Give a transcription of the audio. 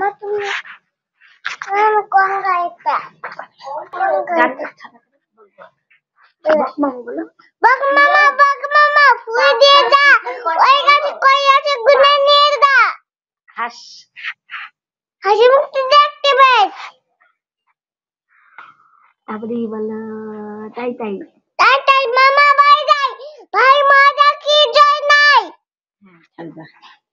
তারপরে বলো তাই তাই হ্যাঁ, তাই তাই মামা ভাই যাই ভাই মা দেখি জয় নাই হ্যাঁ,